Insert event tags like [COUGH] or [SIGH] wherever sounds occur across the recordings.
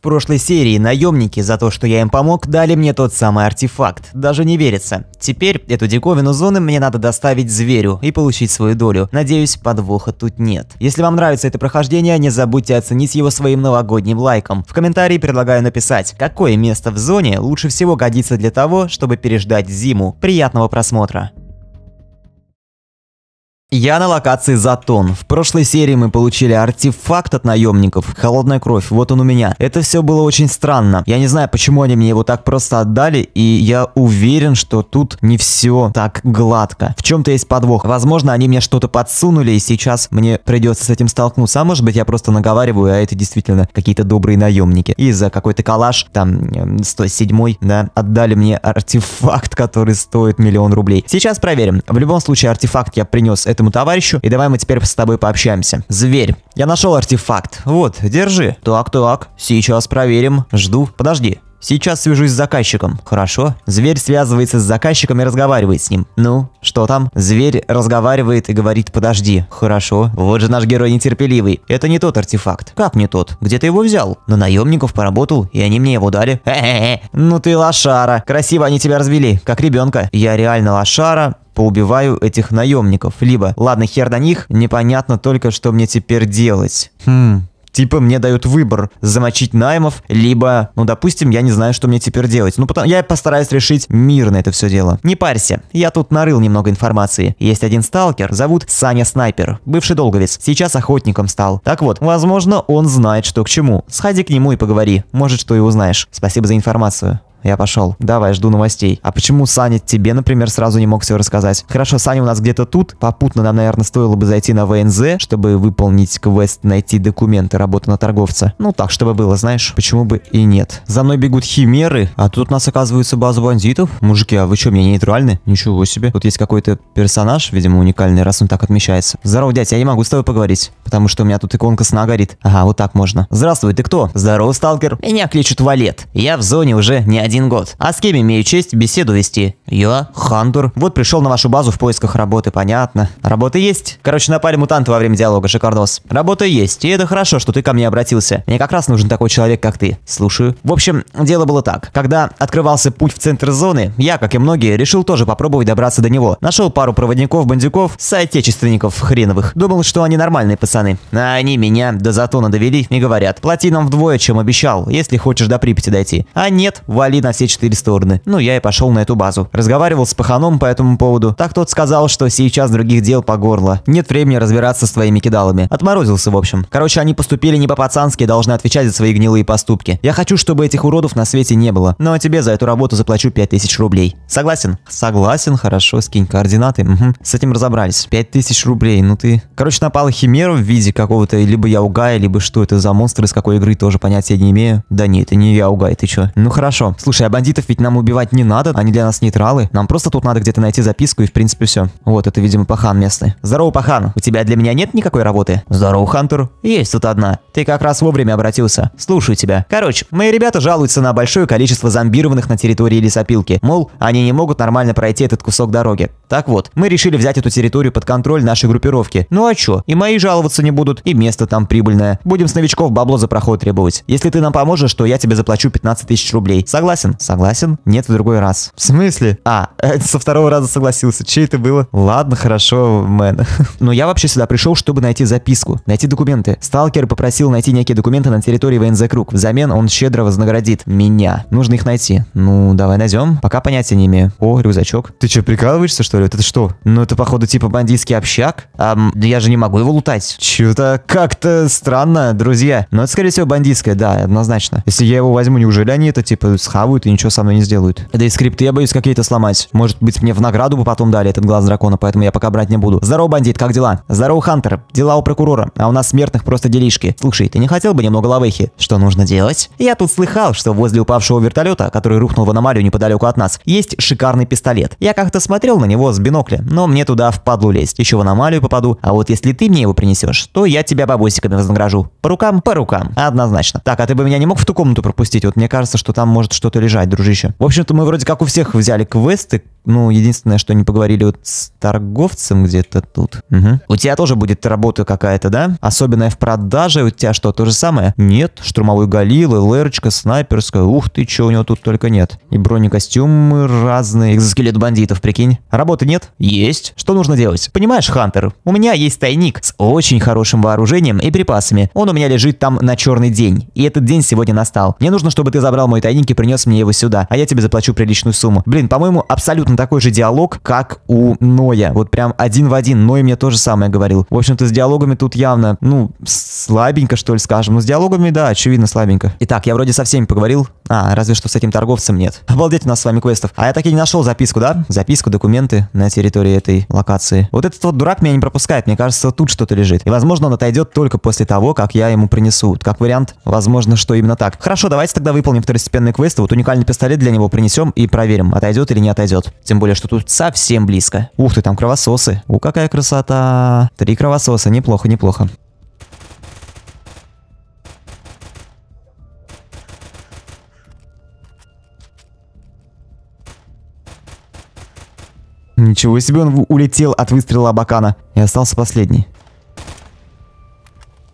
В прошлой серии наемники за то, что я им помог, дали мне тот самый артефакт. Даже не верится. Теперь эту диковину зоны мне надо доставить зверю и получить свою долю. Надеюсь, подвоха тут нет. Если вам нравится это прохождение, не забудьте оценить его своим новогодним лайком. В комментарии предлагаю написать, какое место в зоне лучше всего годится для того, чтобы переждать зиму. Приятного просмотра! Я на локации Затон. В прошлой серии мы получили артефакт от наемников. Холодная кровь, вот он у меня. Это все было очень странно. Я не знаю, почему они мне его так просто отдали, и я уверен, что тут не все так гладко. В чем-то есть подвох. Возможно, они мне что-то подсунули, и сейчас мне придется с этим столкнуться. А может быть, я просто наговариваю, а это действительно какие-то добрые наемники. И за какой-то калаш, там, 107 эм, да, отдали мне артефакт, который стоит миллион рублей. Сейчас проверим. В любом случае, артефакт я принес. Это этому товарищу, и давай мы теперь с тобой пообщаемся. Зверь, я нашел артефакт. Вот, держи. Так, так, сейчас проверим. Жду. Подожди, Сейчас свяжусь с заказчиком. Хорошо. Зверь связывается с заказчиком и разговаривает с ним. Ну, что там? Зверь разговаривает и говорит «подожди». Хорошо. Вот же наш герой нетерпеливый. Это не тот артефакт. Как не тот? Где ты его взял? На наемников поработал, и они мне его дали. Хе-хе-хе. Ну ты лошара. Красиво они тебя развели, как ребенка. Я реально лошара поубиваю этих наемников. Либо, ладно, хер на них, непонятно только, что мне теперь делать. Хм, Типа мне дают выбор замочить наймов, либо, ну, допустим, я не знаю, что мне теперь делать. Ну, потом я постараюсь решить мирно это все дело. Не парься, я тут нарыл немного информации. Есть один сталкер, зовут Саня Снайпер, бывший долговец, сейчас охотником стал. Так вот, возможно, он знает, что к чему. Сходи к нему и поговори, может, что и узнаешь. Спасибо за информацию. Я пошел. Давай, жду новостей. А почему Саня тебе, например, сразу не мог все рассказать? Хорошо, Саня у нас где-то тут. Попутно нам, наверное, стоило бы зайти на ВНЗ, чтобы выполнить квест, найти документы, работу на торговца. Ну так, чтобы было, знаешь, почему бы и нет. За мной бегут химеры, а тут у нас оказывается база бандитов. Мужики, а вы что, мне нейтральны? Ничего себе. Тут есть какой-то персонаж, видимо, уникальный, раз он так отмечается. Здорово, дядь, я не могу с тобой поговорить, потому что у меня тут иконка сна горит. Ага, вот так можно. Здравствуй, ты кто? Здорово, сталкер. Меня кличут Валет. Я в зоне уже не один один год. А с кем имею честь беседу вести? Я, Хандур. Вот пришел на вашу базу в поисках работы, понятно. Работа есть. Короче, напали мутанты во время диалога, шикардос. Работа есть, и это хорошо, что ты ко мне обратился. Мне как раз нужен такой человек, как ты. Слушаю. В общем, дело было так. Когда открывался путь в центр зоны, я, как и многие, решил тоже попробовать добраться до него. Нашел пару проводников-бандюков, соотечественников хреновых. Думал, что они нормальные пацаны. А они меня до затона довели не говорят, плати нам вдвое, чем обещал, если хочешь до Припяти дойти. А нет, вали на все четыре стороны. Ну, я и пошел на эту базу. Разговаривал с паханом по этому поводу. Так тот сказал, что сейчас других дел по горло. Нет времени разбираться с твоими кидалами. Отморозился, в общем. Короче, они поступили не по-пацански и должны отвечать за свои гнилые поступки. Я хочу, чтобы этих уродов на свете не было. Но ну, а тебе за эту работу заплачу 5000 рублей. Согласен? Согласен, хорошо, скинь координаты. Угу. С этим разобрались. 5000 рублей, ну ты... Короче, напала химеру в виде какого-то либо яугая, либо что это за монстр, из какой игры тоже понятия не имею. Да нет, это не яугай, ты чё? Ну хорошо. Слушай, а бандитов ведь нам убивать не надо, они для нас нейтралы. Нам просто тут надо где-то найти записку и в принципе все. Вот, это, видимо, пахан местный. Здорово, пахан. У тебя для меня нет никакой работы? Здорово, Хантер. Есть тут одна. Ты как раз вовремя обратился. Слушаю тебя. Короче, мои ребята жалуются на большое количество зомбированных на территории лесопилки. Мол, они не могут нормально пройти этот кусок дороги. Так вот, мы решили взять эту территорию под контроль нашей группировки. Ну а чё? И мои жаловаться не будут, и место там прибыльное. Будем с новичков бабло за проход требовать. Если ты нам поможешь, то я тебе заплачу 15 тысяч рублей. Согласен? Согласен. Согласен. Нет в другой раз. В смысле? А, э, со второго раза согласился. Чей это было? Ладно, хорошо, мэн. [LAUGHS] Но я вообще сюда пришел, чтобы найти записку, найти документы. Сталкер попросил найти некие документы на территории ВНЗ Круг. Взамен он щедро вознаградит меня. Нужно их найти. Ну, давай найдем. Пока понятия не имею. О, рюкзачок. Ты что, прикалываешься, что ли? Это что? Ну, это, походу, типа бандитский общак. А, я же не могу его лутать. Чего то как-то странно, друзья. Но это, скорее всего, бандитское, да, однозначно. Если я его возьму, неужели они это, типа, схавают? взорвут и ничего со мной не сделают. Да и скрипты я боюсь какие-то сломать. Может быть, мне в награду бы потом дали этот глаз дракона, поэтому я пока брать не буду. Здорово, бандит, как дела? Здорово, Хантер. Дела у прокурора, а у нас смертных просто делишки. Слушай, ты не хотел бы немного лавехи? Что нужно делать? Я тут слыхал, что возле упавшего вертолета, который рухнул в аномалию неподалеку от нас, есть шикарный пистолет. Я как-то смотрел на него с бинокля, но мне туда впадлу лезть. Еще в аномалию попаду. А вот если ты мне его принесешь, то я тебя бабосиками вознагражу. По рукам? По рукам. Однозначно. Так, а ты бы меня не мог в ту комнату пропустить? Вот мне кажется, что там может что-то лежать, дружище. В общем-то, мы вроде как у всех взяли квесты. Ну, единственное, что не поговорили вот с торговцем где-то тут. Угу. У тебя тоже будет работа какая-то, да? Особенная в продаже. У тебя что, то же самое? Нет. Штурмовой Галил, ЛРчка, снайперская. Ух ты, чего у него тут только нет. И бронекостюмы разные. Экзоскелет бандитов, прикинь. Работы нет? Есть. Что нужно делать? Понимаешь, Хантер, у меня есть тайник с очень хорошим вооружением и припасами. Он у меня лежит там на черный день. И этот день сегодня настал. Мне нужно, чтобы ты забрал мой тайник и принес мне мне его сюда, а я тебе заплачу приличную сумму. Блин, по-моему, абсолютно такой же диалог, как у Ноя. Вот прям один в один. Ной мне тоже самое говорил. В общем-то, с диалогами тут явно, ну, слабенько, что ли, скажем. но с диалогами, да, очевидно, слабенько. Итак, я вроде со всеми поговорил. А, разве что с этим торговцем нет. [LAUGHS] Обалдеть у нас с вами квестов. А я так и не нашел записку, да? Записку, документы на территории этой локации. Вот этот вот дурак меня не пропускает. Мне кажется, тут что-то лежит. И, возможно, он отойдет только после того, как я ему принесу. Как вариант, возможно, что именно так. Хорошо, давайте тогда выполним второстепенные квесты. Вот вот уникальный пистолет для него принесем и проверим, отойдет или не отойдет. Тем более, что тут совсем близко. Ух ты, там кровососы. У, какая красота. Три кровососа, неплохо, неплохо. Ничего себе он улетел от выстрела Абакана и остался последний.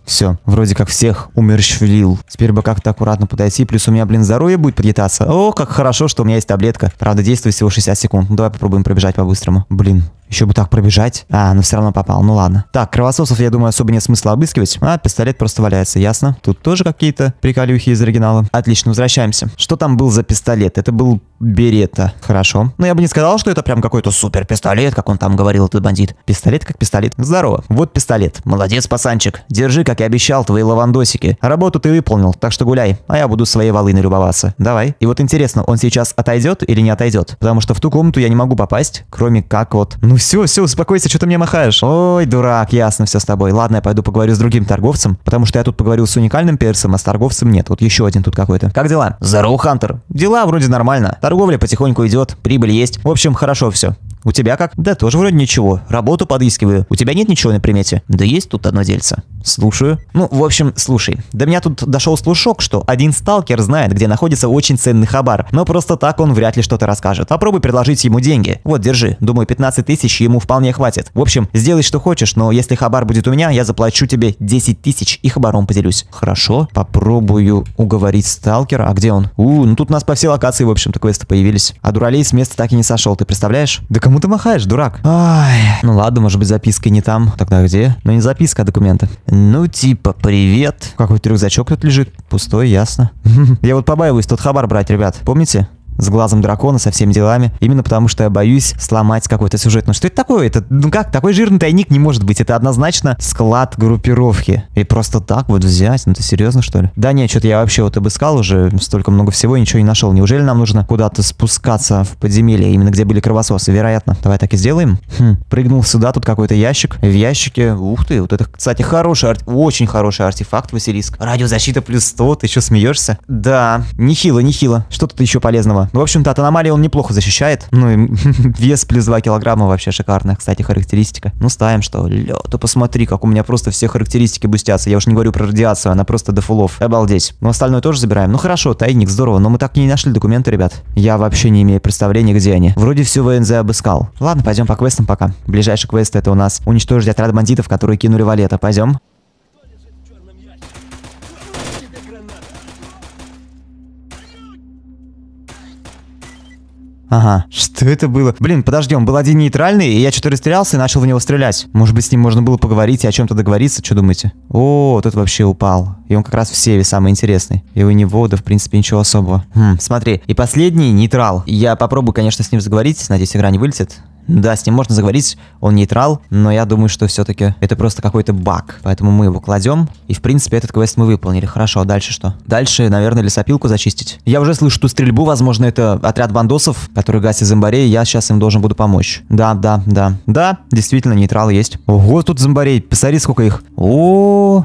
Все, вроде как всех умерщвлил. Теперь бы как-то аккуратно подойти, плюс у меня, блин, здоровье будет подъедаться. О, как хорошо, что у меня есть таблетка. Правда, действует всего 60 секунд. Ну, давай попробуем пробежать по-быстрому. Блин, еще бы так пробежать. А, но все равно попал, ну ладно. Так, кровососов, я думаю, особо нет смысла обыскивать. А, пистолет просто валяется, ясно. Тут тоже какие-то приколюхи из оригинала. Отлично, возвращаемся. Что там был за пистолет? Это был Берета. Хорошо. Но я бы не сказал, что это прям какой-то супер пистолет, как он там говорил, этот бандит. Пистолет как пистолет. Здорово. Вот пистолет. Молодец, пацанчик. Держи, как и обещал, твои лавандосики. Работу ты выполнил, так что гуляй. А я буду своей волыной любоваться. Давай. И вот интересно, он сейчас отойдет или не отойдет? Потому что в ту комнату я не могу попасть, кроме как вот... Ну, ну все, все, успокойся, что ты мне махаешь? Ой, дурак, ясно все с тобой. Ладно, я пойду поговорю с другим торговцем, потому что я тут поговорил с уникальным персом, а с торговцем нет. Вот еще один тут какой-то. Как дела? Здорово, Хантер. Дела вроде нормально. Торговля потихоньку идет, прибыль есть. В общем, хорошо все. У тебя как? Да тоже вроде ничего. Работу подыскиваю. У тебя нет ничего на примете? Да есть тут одно дельце. Слушаю. Ну, в общем, слушай. До меня тут дошел слушок, что один сталкер знает, где находится очень ценный хабар, но просто так он вряд ли что-то расскажет. Попробуй предложить ему деньги. Вот, держи. Думаю, 15 тысяч ему вполне хватит. В общем, сделай, что хочешь, но если хабар будет у меня, я заплачу тебе 10 тысяч и хабаром поделюсь. Хорошо, попробую уговорить сталкера. А где он? У, ну тут у нас по всей локации, в общем-то, квесты появились. А дуралей с места так и не сошел, ты представляешь? Да кому ты махаешь, дурак? Ай, ну ладно, может быть, записка не там. Тогда где? Ну не записка, а документы. Ну, типа, привет. Какой-то рюкзачок тут лежит. Пустой, ясно. [LAUGHS] Я вот побаиваюсь тут хабар брать, ребят. Помните? с глазом дракона, со всеми делами. Именно потому, что я боюсь сломать какой-то сюжет. Ну что это такое? Это, ну как, такой жирный тайник не может быть. Это однозначно склад группировки. И просто так вот взять? Ну ты серьезно, что ли? Да нет, что-то я вообще вот обыскал уже столько много всего и ничего не нашел. Неужели нам нужно куда-то спускаться в подземелье, именно где были кровососы? Вероятно. Давай так и сделаем. Хм. Прыгнул сюда, тут какой-то ящик. В ящике, ух ты, вот это, кстати, хороший, арт... очень хороший артефакт, Василиск. Радиозащита плюс 100, ты еще смеешься? Да, нехило, нехило. Что тут еще полезного? Ну, в общем-то, от аномалии он неплохо защищает. Ну и [LAUGHS] вес плюс 2 килограмма вообще шикарная, кстати, характеристика. Ну, ставим, что лё, ты посмотри, как у меня просто все характеристики бустятся. Я уж не говорю про радиацию, она просто до фулов. Обалдеть. Ну остальное тоже забираем. Ну хорошо, тайник, здорово, но мы так и не нашли документы, ребят. Я вообще не имею представления, где они. Вроде всю ВНЗ обыскал. Ладно, пойдем по квестам пока. Ближайший квест это у нас уничтожить отряд бандитов, которые кинули валета. Пойдем. Ага, что это было? Блин, подожди, он был один нейтральный, и я что-то растерялся и начал в него стрелять. Может быть, с ним можно было поговорить и о чем-то договориться, что думаете? О, тут вообще упал. И он как раз в севе самый интересный. И у него, да, в принципе, ничего особого. Хм, смотри, и последний нейтрал. Я попробую, конечно, с ним заговорить, надеюсь, игра не вылетит. Да, с ним можно заговорить, он нейтрал, но я думаю, что все-таки это просто какой-то баг. Поэтому мы его кладем. И, в принципе, этот квест мы выполнили. Хорошо, а дальше что? Дальше, наверное, лесопилку зачистить. Я уже слышу ту стрельбу, возможно, это отряд бандосов, который гасит зомбарей, я сейчас им должен буду помочь. Да, да, да. Да, действительно, нейтрал есть. Ого, тут зомбарей, посмотри, сколько их. О, -о,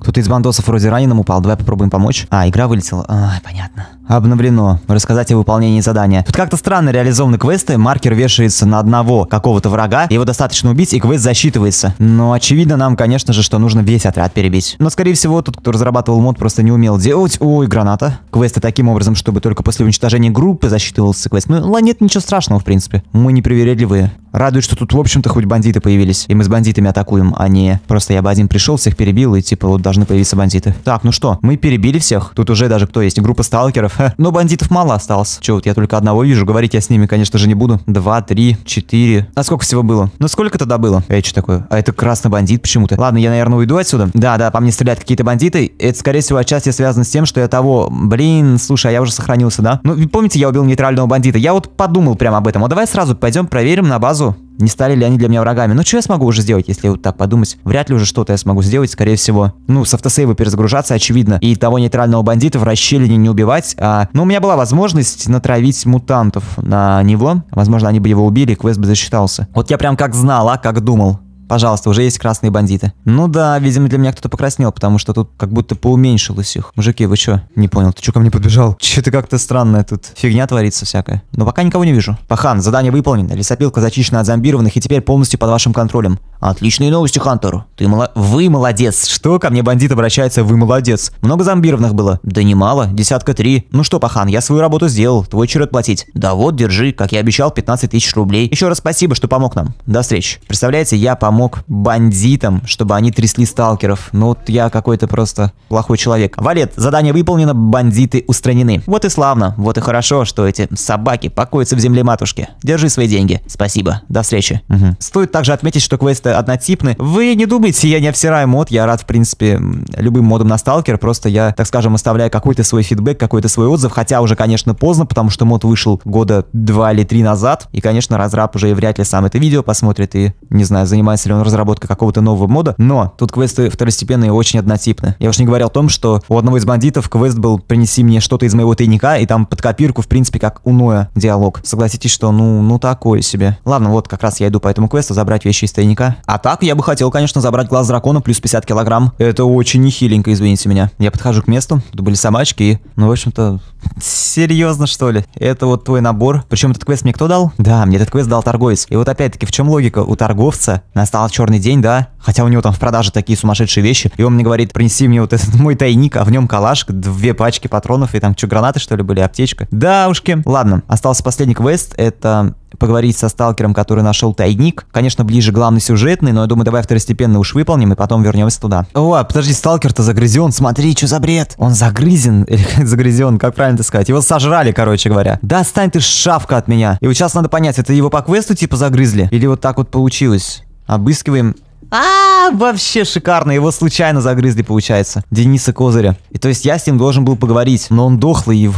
Кто-то из бандосов вроде раненым упал. Давай попробуем помочь. А, игра вылетела. А, понятно обновлено. Рассказать о выполнении задания. Тут как-то странно реализованы квесты. Маркер вешается на одного какого-то врага. Его достаточно убить, и квест засчитывается. Но очевидно нам, конечно же, что нужно весь отряд перебить. Но, скорее всего, тот, кто разрабатывал мод, просто не умел делать. Ой, граната. Квесты таким образом, чтобы только после уничтожения группы засчитывался квест. Ну, ладно, нет ничего страшного, в принципе. Мы непривередливые. Радует, что тут, в общем-то, хоть бандиты появились. И мы с бандитами атакуем, а не просто я бы один пришел, всех перебил, и типа вот должны появиться бандиты. Так, ну что, мы перебили всех. Тут уже даже кто есть, группа сталкеров. [LAUGHS] Но бандитов мало осталось. Че, вот я только одного вижу. Говорить я с ними, конечно же, не буду. Два, три, четыре. А сколько всего было? Ну сколько тогда было? Эй, что такое? А это красный бандит почему-то. Ладно, я, наверное, уйду отсюда. Да, да, по мне стреляют какие-то бандиты. Это, скорее всего, отчасти связано с тем, что я того... Блин, слушай, а я уже сохранился, да? Ну, помните, я убил нейтрального бандита? Я вот подумал прямо об этом. А давай сразу пойдем проверим на базу не стали ли они для меня врагами. Ну, что я смогу уже сделать, если вот так подумать? Вряд ли уже что-то я смогу сделать, скорее всего. Ну, с автосейва перезагружаться, очевидно. И того нейтрального бандита в расщелине не убивать. А... ну у меня была возможность натравить мутантов на него. Возможно, они бы его убили, квест бы засчитался. Вот я прям как знал, а как думал. Пожалуйста, уже есть красные бандиты. Ну да, видимо, для меня кто-то покраснел, потому что тут как будто поуменьшилось их. Мужики, вы что? Не понял, ты чё ко мне подбежал? [LAUGHS] чё ты как-то странное тут. Фигня творится всякая. Но пока никого не вижу. Пахан, задание выполнено. Лесопилка зачищена от зомбированных и теперь полностью под вашим контролем. Отличные новости, Хантер. Ты мало... Вы молодец. Что? Ко мне бандит обращается, вы молодец. Много зомбированных было? Да немало, десятка три. Ну что, пахан, я свою работу сделал, твой черед платить. Да вот, держи, как я обещал, 15 тысяч рублей. Еще раз спасибо, что помог нам. До встречи. Представляете, я помог бандитам, чтобы они трясли сталкеров. Ну вот я какой-то просто плохой человек. Валет, задание выполнено, бандиты устранены. Вот и славно, вот и хорошо, что эти собаки покоятся в земле матушки. Держи свои деньги. Спасибо. До встречи. Угу. Стоит также отметить, что квест какие-то Вы не думайте, я не обсираю мод, я рад, в принципе, любым модом на сталкер, просто я, так скажем, оставляю какой-то свой фидбэк, какой-то свой отзыв, хотя уже, конечно, поздно, потому что мод вышел года два или три назад, и, конечно, разраб уже и вряд ли сам это видео посмотрит, и, не знаю, занимается ли он разработкой какого-то нового мода, но тут квесты второстепенные очень однотипны. Я уж не говорил о том, что у одного из бандитов квест был «принеси мне что-то из моего тайника», и там под копирку, в принципе, как у Ноя диалог. Согласитесь, что ну, ну такое себе. Ладно, вот как раз я иду по этому квесту, забрать вещи из тайника. А так, я бы хотел, конечно, забрать глаз дракона плюс 50 килограмм. Это очень нехиленько, извините меня. Я подхожу к месту, тут были собачки и... Ну, в общем-то, серьезно, что ли? Это вот твой набор. Причем этот квест мне кто дал? Да, мне этот квест дал торговец. И вот опять-таки, в чем логика? У торговца настал черный день, да? Хотя у него там в продаже такие сумасшедшие вещи. И он мне говорит, принеси мне вот этот мой тайник, а в нем калаш, две пачки патронов и там что, гранаты что ли были, аптечка? Да ушки. Ладно, остался последний квест, это поговорить со сталкером, который нашел тайник. Конечно, ближе главный сюжетный, но я думаю, давай второстепенно уж выполним, и потом вернемся туда. О, а подожди, сталкер-то загрызен, смотри, что за бред. Он загрызен, [LAUGHS] или загрызен, как правильно сказать. Его сожрали, короче говоря. Да отстань ты, шавка от меня. И вот сейчас надо понять, это его по квесту типа загрызли? Или вот так вот получилось? Обыскиваем а, вообще шикарно, его случайно загрызли, получается, Дениса Козыря. И то есть я с ним должен был поговорить, но он дохлый, и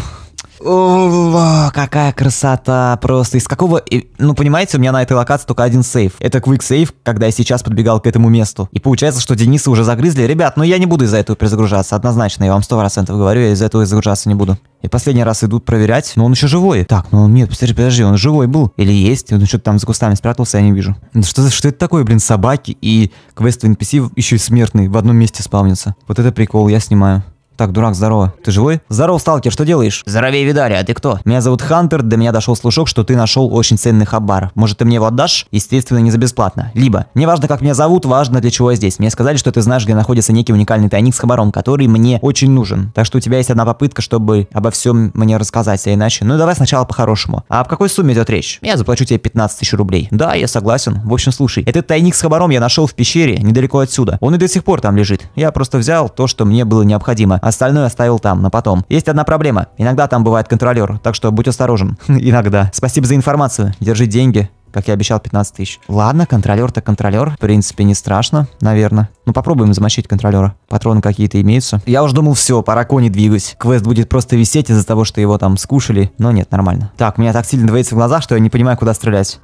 о, какая красота просто. Из какого... Ну, понимаете, у меня на этой локации только один сейф. Это quick сейф, когда я сейчас подбегал к этому месту. И получается, что Дениса уже загрызли. Ребят, ну я не буду из-за этого перезагружаться. Однозначно, я вам сто процентов говорю, я из-за этого загружаться не буду. И последний раз идут проверять, но он еще живой. Так, ну нет, подожди, подожди, он живой был. Или есть, он что-то там за кустами спрятался, я не вижу. Ну, что, что это такое, блин, собаки и квест в NPC еще и смертный в одном месте спавнится. Вот это прикол, я снимаю. Так, дурак, здорово. Ты живой? Здорово, сталкер, что делаешь? Здоровее Видари, а ты кто? Меня зовут Хантер, до меня дошел слушок, что ты нашел очень ценный хабар. Может, ты мне его отдашь? Естественно, не за бесплатно. Либо, неважно, как меня зовут, важно, для чего я здесь. Мне сказали, что ты знаешь, где находится некий уникальный тайник с хабаром, который мне очень нужен. Так что у тебя есть одна попытка, чтобы обо всем мне рассказать, а иначе... Ну, давай сначала по-хорошему. А об какой сумме идет речь? Я заплачу тебе 15 тысяч рублей. Да, я согласен. В общем, слушай, этот тайник с хабаром я нашел в пещере, недалеко отсюда. Он и до сих пор там лежит. Я просто взял то, что мне было необходимо остальное оставил там, на потом. Есть одна проблема. Иногда там бывает контролер, так что будь осторожен. [LAUGHS] Иногда. Спасибо за информацию. Держи деньги как я обещал, 15 тысяч. Ладно, контролер-то контролер. В принципе, не страшно, наверное. Ну, попробуем замочить контролера. Патроны какие-то имеются. Я уже думал, все, пора кони двигать. Квест будет просто висеть из-за того, что его там скушали. Но нет, нормально. Так, меня так сильно двоится в глазах, что я не понимаю, куда стрелять.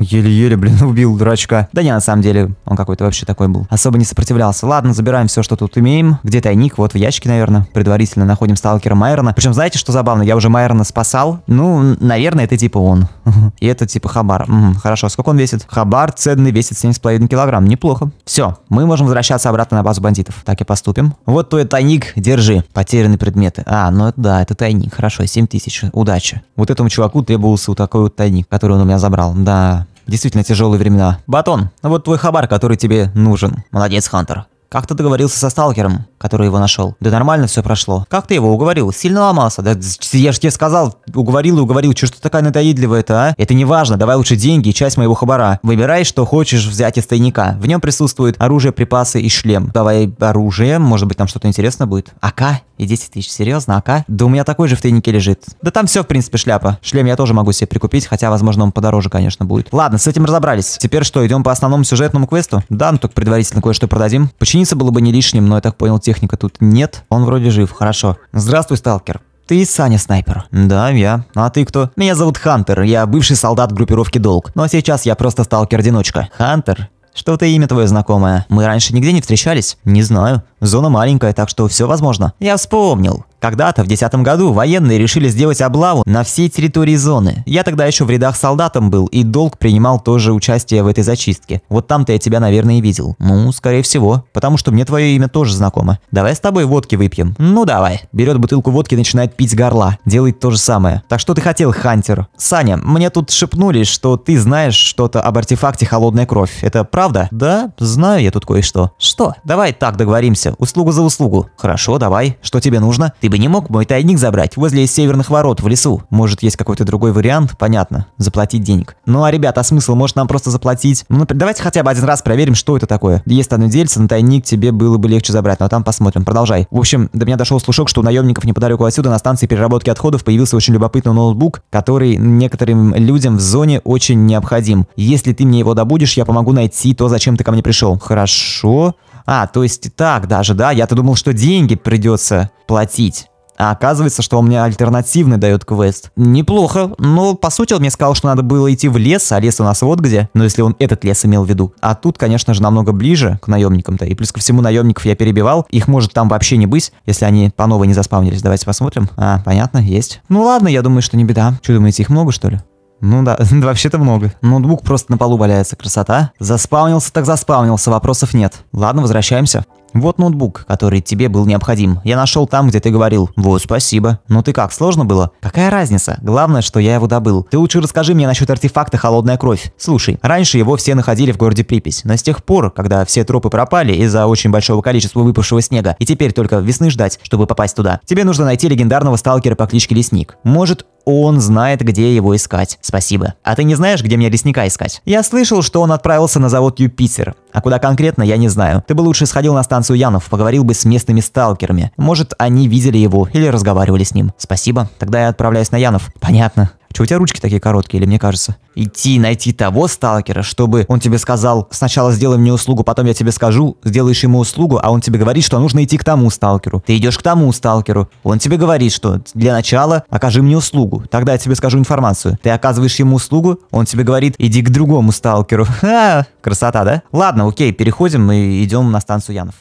Еле-еле, блин, [LAUGHS] убил дурачка. Да не, на самом деле, он какой-то вообще такой был. Особо не сопротивлялся. Ладно, забираем все, что тут имеем. Где тайник? Вот в ящике, наверное. Предварительно находим сталкера Майрона. Причем, знаете, что забавно? Я уже Майрона спасал. Ну, наверное, это типа он. [LAUGHS] И это типа Хабар. Угу, хорошо, сколько он весит? Хабар ценный весит 7,5 килограмм. Неплохо. Все, мы можем возвращаться обратно на базу бандитов. Так и поступим. Вот твой тайник, держи. Потерянные предметы. А, ну это да, это тайник. Хорошо, 7000. Удачи. Вот этому чуваку требовался вот такой вот тайник, который он у меня забрал. Да, Действительно тяжелые времена. Батон, вот твой хабар, который тебе нужен. Молодец, Хантер. Как ты договорился со сталкером, который его нашел? Да нормально все прошло. Как ты его уговорил? Сильно ломался? Да я же тебе сказал, уговорил и уговорил. Че ж ты такая надоедливая-то, а? Это не важно, давай лучше деньги и часть моего хабара. Выбирай, что хочешь взять из тайника. В нем присутствует оружие, припасы и шлем. Давай оружие, может быть там что-то интересное будет. АК и 10 тысяч, серьезно, АК? Да у меня такой же в тайнике лежит. Да там все, в принципе, шляпа. Шлем я тоже могу себе прикупить, хотя, возможно, он подороже, конечно, будет. Ладно, с этим разобрались. Теперь что, идем по основному сюжетному квесту? Да, ну только предварительно кое-что продадим. Почини Извиниться было бы не лишним, но я так понял, техника тут нет. Он вроде жив, хорошо. Здравствуй, сталкер. Ты Саня Снайпер? Да, я. А ты кто? Меня зовут Хантер, я бывший солдат группировки Долг. Но сейчас я просто сталкер-одиночка. Хантер? Что-то имя твое знакомое. Мы раньше нигде не встречались? Не знаю. Зона маленькая, так что все возможно. Я вспомнил. Когда-то, в 2010 году, военные решили сделать облаву на всей территории зоны. Я тогда еще в рядах солдатом был, и долг принимал тоже участие в этой зачистке. Вот там-то я тебя, наверное, и видел. Ну, скорее всего, потому что мне твое имя тоже знакомо. Давай с тобой водки выпьем. Ну, давай. Берет бутылку водки и начинает пить горла. Делает то же самое. Так что ты хотел, Хантер? Саня, мне тут шепнули, что ты знаешь что-то об артефакте «Холодная кровь». Это правда? Да, знаю я тут кое-что. Что? Давай так договоримся. Услугу за услугу. Хорошо, давай. Что тебе нужно? Ты бы не мог мой тайник забрать возле северных ворот в лесу. Может, есть какой-то другой вариант? Понятно. Заплатить денег. Ну а, ребята, а смысл? Может, нам просто заплатить? Ну, давайте хотя бы один раз проверим, что это такое. Если оно делится, на тайник тебе было бы легче забрать. Но там посмотрим. Продолжай. В общем, до меня дошел слушок, что у наемников неподалеку отсюда на станции переработки отходов появился очень любопытный ноутбук, который некоторым людям в зоне очень необходим. Если ты мне его добудешь, я помогу найти то, зачем ты ко мне пришел. Хорошо. А, то есть и так даже, да? Я-то думал, что деньги придется платить. А оказывается, что он мне альтернативный дает квест. Неплохо, но ну, по сути он мне сказал, что надо было идти в лес, а лес у нас вот где. Но если он этот лес имел в виду. А тут, конечно же, намного ближе к наемникам-то. И плюс ко всему наемников я перебивал. Их может там вообще не быть, если они по новой не заспавнились. Давайте посмотрим. А, понятно, есть. Ну ладно, я думаю, что не беда. Что думаете, их много что ли? Ну [LAUGHS] да, вообще-то много. Ноутбук просто на полу валяется, красота. Заспаунился так заспаунился, вопросов нет. Ладно, возвращаемся. Вот ноутбук, который тебе был необходим. Я нашел там, где ты говорил. Вот, спасибо. Ну ты как, сложно было? Какая разница? Главное, что я его добыл. Ты лучше расскажи мне насчет артефакта «Холодная кровь». Слушай, раньше его все находили в городе Припись, но с тех пор, когда все тропы пропали из-за очень большого количества выпавшего снега, и теперь только весны ждать, чтобы попасть туда, тебе нужно найти легендарного сталкера по кличке Лесник. Может, он знает, где его искать. Спасибо. А ты не знаешь, где мне лесника искать? Я слышал, что он отправился на завод Юпитер. А куда конкретно, я не знаю. Ты бы лучше сходил на станцию Янов, поговорил бы с местными сталкерами. Может, они видели его или разговаривали с ним. Спасибо. Тогда я отправляюсь на Янов. Понятно. Че, у тебя ручки такие короткие, или мне кажется? Идти найти того сталкера, чтобы он тебе сказал, сначала сделай мне услугу, потом я тебе скажу, сделаешь ему услугу, а он тебе говорит, что нужно идти к тому сталкеру. Ты идешь к тому сталкеру, он тебе говорит, что для начала окажи мне услугу, тогда я тебе скажу информацию. Ты оказываешь ему услугу, он тебе говорит, иди к другому сталкеру. [LAUGHS] Ха, красота, да? Ладно, окей, переходим и идем на станцию Янов.